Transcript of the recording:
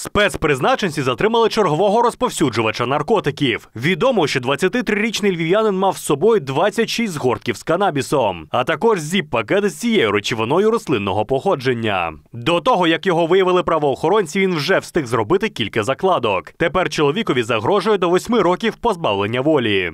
Спецпризначенці затримали чергового розповсюджувача наркотиків. Відомо, що 23-річний львів'янин мав з собою 26 згортків з канабісом, а також зіп пакет з цією речовиною рослинного походження. До того як його виявили правоохоронці, він вже встиг зробити кілька закладок. Тепер чоловікові загрожує до 8 років позбавлення волі.